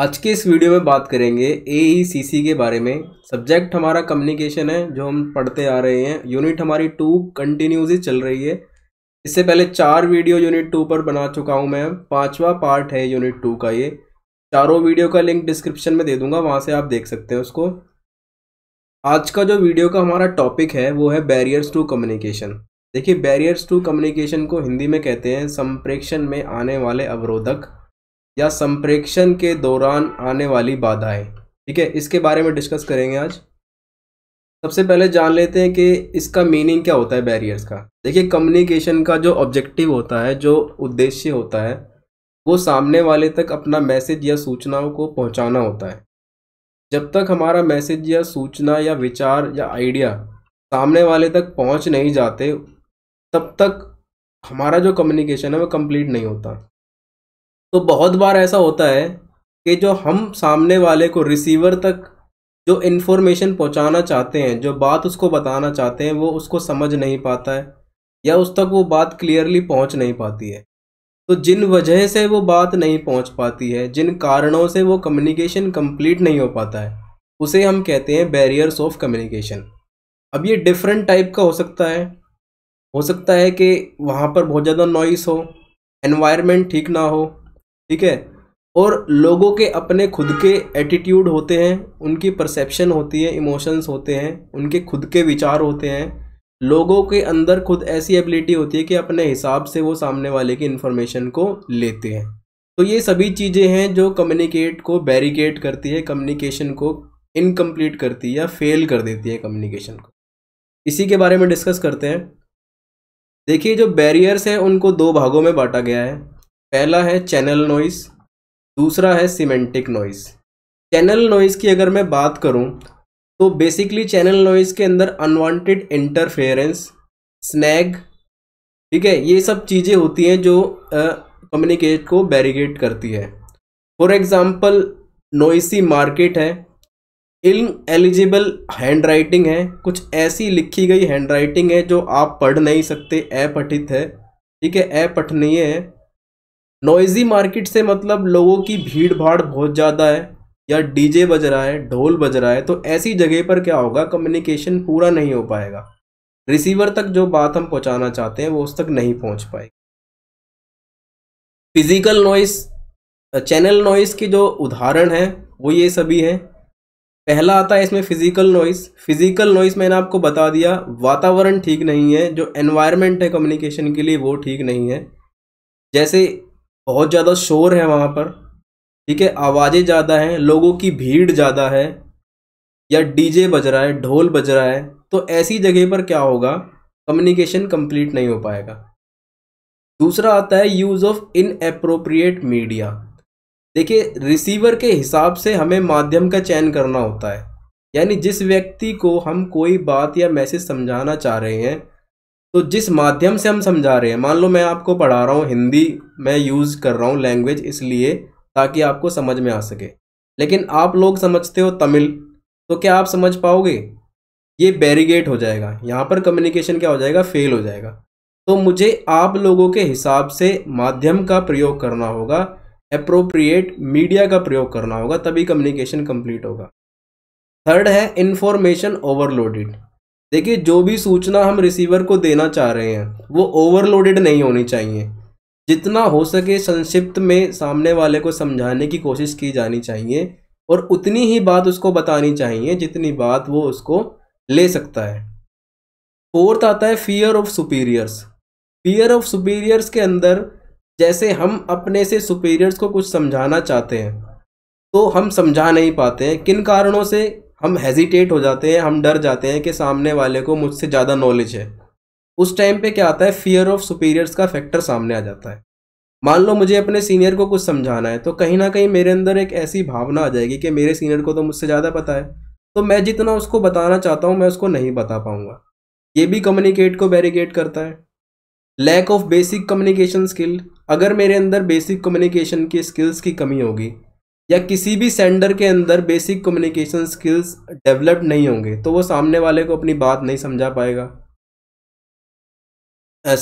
आज के इस वीडियो में बात करेंगे ए e के बारे में सब्जेक्ट हमारा कम्युनिकेशन है जो हम पढ़ते आ रहे हैं यूनिट हमारी टू कंटिन्यूसली चल रही है इससे पहले चार वीडियो यूनिट टू पर बना चुका हूं मैं पांचवा पार्ट है यूनिट टू का ये चारों वीडियो का लिंक डिस्क्रिप्शन में दे दूंगा वहां से आप देख सकते हैं उसको आज का जो वीडियो का हमारा टॉपिक है वो है बैरियर्स टू कम्युनिकेशन देखिए बैरियर्स टू कम्युनिकेशन को हिंदी में कहते हैं संप्रेक्षण में आने वाले अवरोधक या संप्रेक्षण के दौरान आने वाली बाधाएं ठीक है इसके बारे में डिस्कस करेंगे आज सबसे पहले जान लेते हैं कि इसका मीनिंग क्या होता है बैरियर्स का देखिए कम्युनिकेशन का जो ऑब्जेक्टिव होता है जो उद्देश्य होता है वो सामने वाले तक अपना मैसेज या सूचनाओं को पहुंचाना होता है जब तक हमारा मैसेज या सूचना या विचार या आइडिया सामने वाले तक पहुंच नहीं जाते तब तक हमारा जो कम्युनिकेशन है वो कंप्लीट नहीं होता तो बहुत बार ऐसा होता है कि जो हम सामने वाले को रिसीवर तक जो इन्फॉर्मेशन पहुंचाना चाहते हैं जो बात उसको बताना चाहते हैं वो उसको समझ नहीं पाता है या उस तक वो बात क्लियरली पहुंच नहीं पाती है तो जिन वजह से वो बात नहीं पहुंच पाती है जिन कारणों से वो कम्युनिकेशन कंप्लीट नहीं हो पाता है उसे हम कहते हैं बैरियर्स ऑफ कम्युनिकेशन अब ये डिफरेंट टाइप का हो सकता है हो सकता है कि वहाँ पर बहुत ज़्यादा नॉइस हो एनवायरनमेंट ठीक ना हो ठीक है और लोगों के अपने खुद के एटीट्यूड होते हैं उनकी परसेप्शन होती है इमोशंस होते हैं उनके खुद के विचार होते हैं लोगों के अंदर खुद ऐसी एबिलिटी होती है कि अपने हिसाब से वो सामने वाले की इन्फॉर्मेशन को लेते हैं तो ये सभी चीज़ें हैं जो कम्युनिकेट को बैरिकेट करती है कम्युनिकेशन को इनकम्प्लीट करती है या फेल कर देती है कम्युनिकेशन को इसी के बारे में डिस्कस करते हैं देखिए जो बैरियर्स हैं उनको दो भागों में बांटा गया है पहला है चैनल नॉइस दूसरा है सीमेंटिक नॉइस चैनल नॉइस की अगर मैं बात करूं तो बेसिकली चैनल नॉइस के अंदर अनवांटेड इंटरफेरेंस स्नैग ठीक है ये सब चीज़ें होती हैं जो कम्युनिकेट को बैरिगेट करती है फॉर एग्ज़ाम्पल नोइसी मार्केट है इन एलिजिबल हैंड राइटिंग है कुछ ऐसी लिखी गई हैंड राइटिंग है जो आप पढ़ नहीं सकते अपठित है ठीक है अपठनीय है नॉइजी मार्केट से मतलब लोगों की भीड़ भाड़ बहुत ज़्यादा है या डीजे बज रहा है ढोल बज रहा है तो ऐसी जगह पर क्या होगा कम्युनिकेशन पूरा नहीं हो पाएगा रिसीवर तक जो बात हम पहुंचाना चाहते हैं वो उस तक नहीं पहुंच पाएगी फिजिकल नॉइस चैनल नॉइस के जो उदाहरण हैं वो ये सभी हैं पहला आता है इसमें फिजिकल नॉइस फिजिकल नॉइस मैंने आपको बता दिया वातावरण ठीक नहीं है जो एनवायरमेंट है कम्युनिकेशन के लिए वो ठीक नहीं है जैसे बहुत ज़्यादा शोर है वहाँ पर ठीक है आवाज़ें ज़्यादा हैं लोगों की भीड़ ज़्यादा है या डीजे बज रहा है ढोल बज रहा है तो ऐसी जगह पर क्या होगा कम्युनिकेशन कंप्लीट नहीं हो पाएगा दूसरा आता है use of inappropriate media देखिए रिसीवर के हिसाब से हमें माध्यम का चयन करना होता है यानी जिस व्यक्ति को हम कोई बात या मैसेज समझाना चाह रहे हैं तो जिस माध्यम से हम समझा रहे हैं मान लो मैं आपको पढ़ा रहा हूँ हिंदी मैं यूज़ कर रहा हूँ लैंग्वेज इसलिए ताकि आपको समझ में आ सके लेकिन आप लोग समझते हो तमिल तो क्या आप समझ पाओगे ये बैरीगेट हो जाएगा यहाँ पर कम्युनिकेशन क्या हो जाएगा फेल हो जाएगा तो मुझे आप लोगों के हिसाब से माध्यम का प्रयोग करना होगा अप्रोप्रिएट मीडिया का प्रयोग करना होगा तभी कम्युनिकेशन कंप्लीट होगा थर्ड है इन्फॉर्मेशन ओवरलोडेड देखिए जो भी सूचना हम रिसीवर को देना चाह रहे हैं वो ओवरलोडेड नहीं होनी चाहिए जितना हो सके संक्षिप्त में सामने वाले को समझाने की कोशिश की जानी चाहिए और उतनी ही बात उसको बतानी चाहिए जितनी बात वो उसको ले सकता है फोर्थ आता है fear of superiors fear of superiors के अंदर जैसे हम अपने से सुपीरियर्स को कुछ समझाना चाहते हैं तो हम समझा नहीं पाते हैं किन कारणों से हम हेजिटेट हो जाते हैं हम डर जाते हैं कि सामने वाले को मुझसे ज़्यादा नॉलेज है उस टाइम पे क्या आता है फियर ऑफ सुपीरियर्स का फैक्टर सामने आ जाता है मान लो मुझे अपने सीनियर को कुछ समझाना है तो कहीं ना कहीं मेरे अंदर एक ऐसी भावना आ जाएगी कि मेरे सीनियर को तो मुझसे ज़्यादा पता है तो मैं जितना उसको बताना चाहता हूँ मैं उसको नहीं बता पाऊँगा ये भी कम्युनिकेट को बैरिकेट करता है lack of basic communication skill अगर मेरे अंदर बेसिक कम्युनिकेशन की स्किल्स की कमी होगी या किसी भी सेंडर के अंदर बेसिक कम्युनिकेशन स्किल्स डेवलप्ड नहीं होंगे तो वो सामने वाले को अपनी बात नहीं समझा पाएगा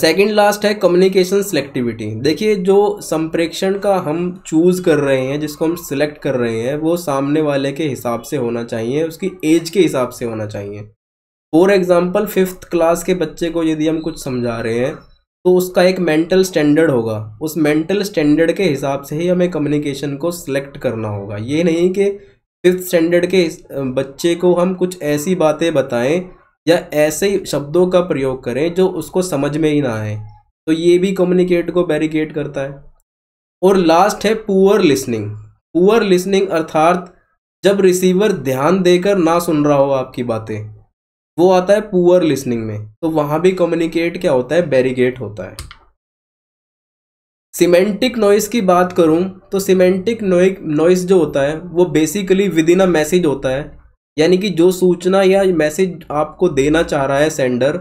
सेकंड लास्ट है कम्युनिकेशन सिलेक्टिविटी देखिए जो संप्रेक्षण का हम चूज़ कर रहे हैं जिसको हम सिलेक्ट कर रहे हैं वो सामने वाले के हिसाब से होना चाहिए उसकी एज के हिसाब से होना चाहिए फॉर एग्ज़ाम्पल फिफ्थ क्लास के बच्चे को यदि हम कुछ समझा रहे हैं तो उसका एक मेंटल स्टैंडर्ड होगा उस मेंटल स्टैंडर्ड के हिसाब से ही हमें कम्युनिकेशन को सिलेक्ट करना होगा ये नहीं कि फिफ्थ स्टैंडर्ड के बच्चे को हम कुछ ऐसी बातें बताएं या ऐसे शब्दों का प्रयोग करें जो उसको समझ में ही ना आए तो ये भी कम्युनिकेट को बैरिकेट करता है और लास्ट है पुअर लिसनिंग पुअर लिसनिंग अर्थात जब रिसीवर ध्यान देकर ना सुन रहा हो आपकी बातें वो आता है पुअर लिसनिंग में तो वहां भी कम्युनिकेट क्या होता है बैरिगेट होता है सिमेंटिक नॉइस की बात करूं तो सिमेंटिक नॉइस जो होता है वो basically within a message होता है यानी कि जो सूचना या मैसेज आपको देना चाह रहा है सेंडर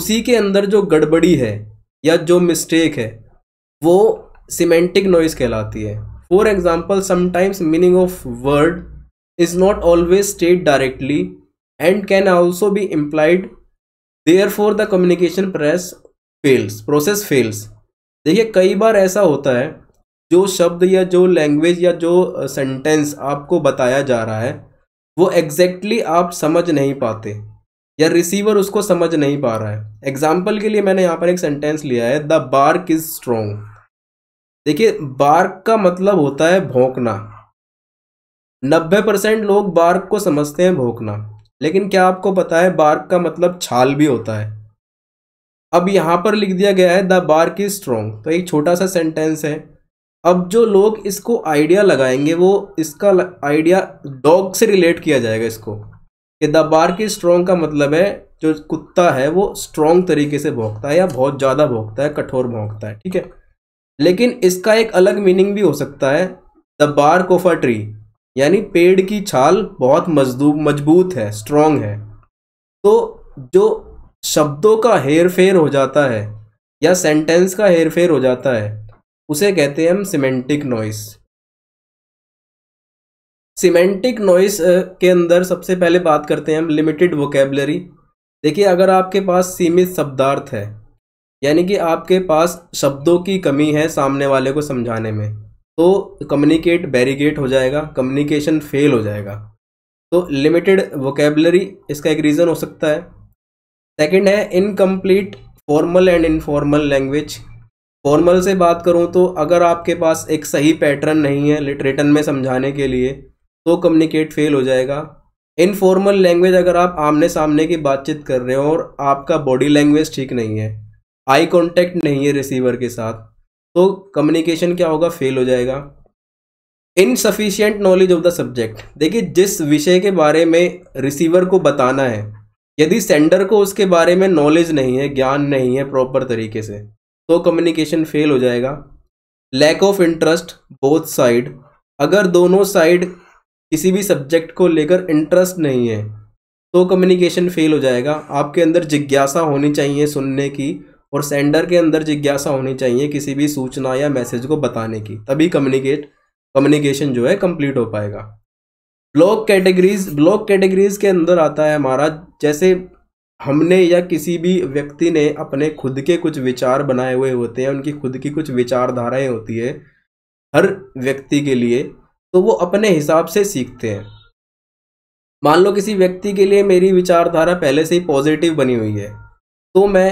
उसी के अंदर जो गड़बड़ी है या जो मिस्टेक है वो सिमेंटिक नॉइस कहलाती है for example sometimes meaning of word is not always state directly and can also be implied therefore the communication press fails process fails देखिए कई बार ऐसा होता है जो शब्द या जो लैंग्वेज या जो सेंटेंस आपको बताया जा रहा है वो एग्जैक्टली exactly आप समझ नहीं पाते या रिसीवर उसको समझ नहीं पा रहा है एग्जाम्पल के लिए मैंने यहाँ पर एक सेंटेंस लिया है द बार्क इज स्ट्रोंग देखिए बार्क का मतलब होता है भोंकना नब्बे परसेंट लोग बार्क को समझते हैं भोंकना लेकिन क्या आपको पता है बार्क का मतलब छाल भी होता है अब यहाँ पर लिख दिया गया है द बार्क इज स्ट्रोंग तो एक छोटा सा सेंटेंस है अब जो लोग इसको आइडिया लगाएंगे वो इसका आइडिया डॉग से रिलेट किया जाएगा इसको कि द बार्क इज स्ट्रोंग का मतलब है जो कुत्ता है वो स्ट्रोंग तरीके से भोंकता है या बहुत ज़्यादा भोंकता है कठोर भोंकता है ठीक है लेकिन इसका एक अलग मीनिंग भी हो सकता है the bark of a tree यानी पेड़ की छाल बहुत मजदूब मजबूत है स्ट्रोंग है तो जो शब्दों का हेर फेर हो जाता है या सेंटेंस का हेर फेर हो जाता है उसे कहते हैं हम सिमेंटिक नॉइस सिमेंटिक नॉइस के अंदर सबसे पहले बात करते हैं हम लिमिटेड वोकेबलरी देखिए अगर आपके पास सीमित शब्दार्थ है यानी कि आपके पास शब्दों की कमी है सामने वाले को समझाने में तो कम्युनिकेट बैरिगेट हो जाएगा कम्युनिकेशन फेल हो जाएगा तो लिमिटेड वोकेबलरी इसका एक रीज़न हो सकता है सेकंड है incomplete formal and informal language formal से बात करूँ तो अगर आपके पास एक सही पैटर्न नहीं है लिटरेटन में समझाने के लिए तो कम्युनिकेट फेल हो जाएगा इनफॉर्मल लैंग्वेज अगर आप आमने सामने की बातचीत कर रहे हो और आपका बॉडी लैंग्वेज ठीक नहीं है आई कांटेक्ट नहीं है रिसीवर के साथ तो कम्युनिकेशन क्या होगा फेल हो जाएगा insufficient knowledge of the subject देखिए जिस विषय के बारे में रिसीवर को बताना है यदि सेंडर को उसके बारे में नॉलेज नहीं है ज्ञान नहीं है प्रॉपर तरीके से तो कम्युनिकेशन फेल हो जाएगा lack of interest both side अगर दोनों साइड किसी भी सब्जेक्ट को लेकर इंटरेस्ट नहीं है तो कम्युनिकेशन फेल हो जाएगा आपके अंदर जिज्ञासा होनी चाहिए सुनने की और सेंडर के अंदर जिज्ञासा होनी चाहिए किसी भी सूचना या मैसेज को बताने की तभी कम्युनिकेट कम्युनिकेशन जो है कंप्लीट हो पाएगा ब्लॉक कैटेगरीज ब्लॉक कैटेगरीज के अंदर आता है हमारा जैसे हमने या किसी भी व्यक्ति ने अपने खुद के कुछ विचार बनाए हुए होते हैं उनकी खुद की कुछ विचारधाराएं होती है हर व्यक्ति के लिए तो वो अपने हिसाब से सीखते हैं मान लो किसी व्यक्ति के लिए मेरी विचारधारा पहले से ही पॉजिटिव बनी हुई है तो मैं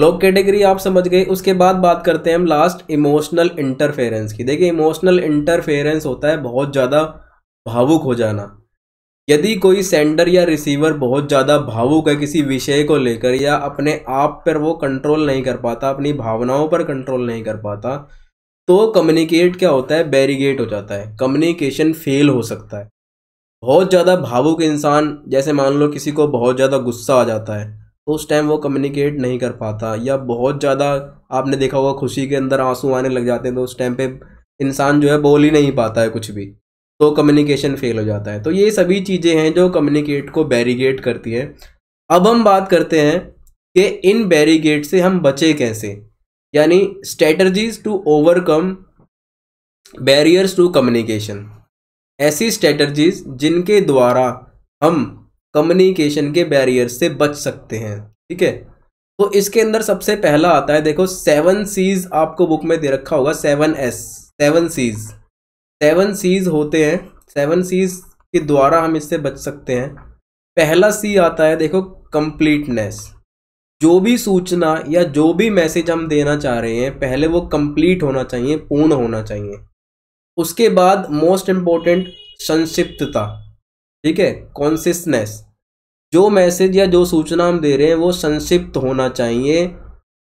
लोग कैटेगरी आप समझ गए उसके बाद बात करते हैं हम लास्ट इमोशनल इंटरफेरेंस की देखिए इमोशनल इंटरफेरेंस होता है बहुत ज़्यादा भावुक हो जाना यदि कोई सेंडर या रिसीवर बहुत ज़्यादा भावुक है किसी विषय को लेकर या अपने आप पर वो कंट्रोल नहीं कर पाता अपनी भावनाओं पर कंट्रोल नहीं कर पाता तो कम्युनिकेट क्या होता है बैरिगेट हो जाता है कम्युनिकेशन फेल हो सकता है बहुत ज़्यादा भावुक इंसान जैसे मान लो किसी को बहुत ज़्यादा गुस्सा आ जाता है तो उस टाइम वो कम्युनिकेट नहीं कर पाता या बहुत ज़्यादा आपने देखा होगा खुशी के अंदर आंसू आने लग जाते हैं तो उस टाइम पे इंसान जो है बोल ही नहीं पाता है कुछ भी तो कम्युनिकेशन फेल हो जाता है तो ये सभी चीज़ें हैं जो कम्युनिकेट को बैरीगेट करती हैं अब हम बात करते हैं कि इन बैरीगेट से हम बचे कैसे यानी strategies to overcome barriers to communication ऐसी स्ट्रेटर्जीज जिनके द्वारा हम कम्युनिकेशन के बैरियर से बच सकते हैं ठीक है तो इसके अंदर सबसे पहला आता है देखो सेवन सीज आपको बुक में दे रखा होगा seven S seven Cs seven Cs होते हैं सेवन सीज के द्वारा हम इससे बच सकते हैं पहला सी आता है देखो कंप्लीटनेस जो भी सूचना या जो भी मैसेज हम देना चाह रहे हैं पहले वो कंप्लीट होना चाहिए पूर्ण होना चाहिए उसके बाद मोस्ट इम्पोर्टेंट संक्षिप्तता ठीक है कॉन्सियसनेस जो मैसेज या जो सूचना हम दे रहे हैं वो संक्षिप्त होना चाहिए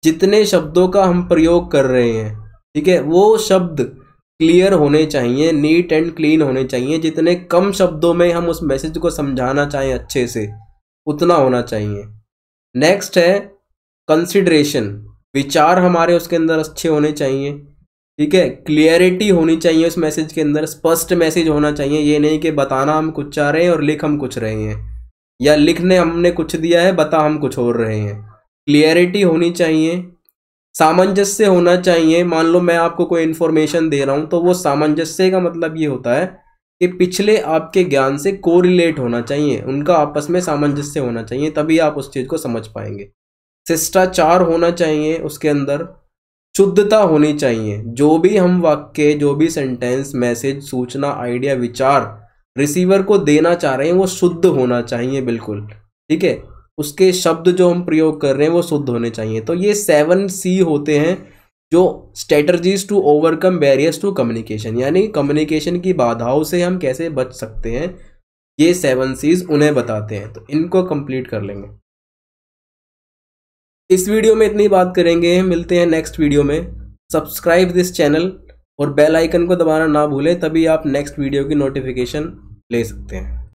जितने शब्दों का हम प्रयोग कर रहे हैं ठीक है वो शब्द क्लियर होने चाहिए नीट एंड क्लीन होने चाहिए जितने कम शब्दों में हम उस मैसेज को समझाना चाहें अच्छे से उतना होना चाहिए नेक्स्ट है कंसिड्रेशन विचार हमारे उसके अंदर अच्छे होने चाहिए ठीक है क्लियरिटी होनी चाहिए उस मैसेज के अंदर स्पष्ट मैसेज होना चाहिए ये नहीं कि बताना हम कुछ चाह रहे हैं और लिख हम कुछ रहे हैं या लिखने हमने कुछ दिया है बता हम कुछ और रहे हैं क्लियरिटी होनी चाहिए सामंजस्य होना चाहिए मान लो मैं आपको कोई इन्फॉर्मेशन दे रहा हूँ तो वो सामंजस्य का मतलब ये होता है कि पिछले आपके ज्ञान से कोरिलेट होना चाहिए उनका आपस में सामंजस्य होना चाहिए तभी आप उस चीज़ को समझ पाएंगे शिष्टाचार होना चाहिए उसके अंदर शुद्धता होनी चाहिए जो भी हम वाक्य जो भी सेंटेंस मैसेज सूचना आइडिया विचार रिसीवर को देना चाह रहे हैं वो शुद्ध होना चाहिए बिल्कुल ठीक है उसके शब्द जो हम प्रयोग कर रहे हैं वो शुद्ध होने चाहिए तो ये सेवन सी होते हैं जो strategies to overcome barriers to communication यानी कम्युनिकेशन की बाधाओं से हम कैसे बच सकते हैं ये सेवन सीज उन्हें बताते हैं तो इनको कंप्लीट कर लेंगे इस वीडियो में इतनी बात करेंगे मिलते हैं नेक्स्ट वीडियो में सब्सक्राइब दिस चैनल और बेल आइकन को दबाना ना भूलें तभी आप नेक्स्ट वीडियो की नोटिफिकेशन ले सकते हैं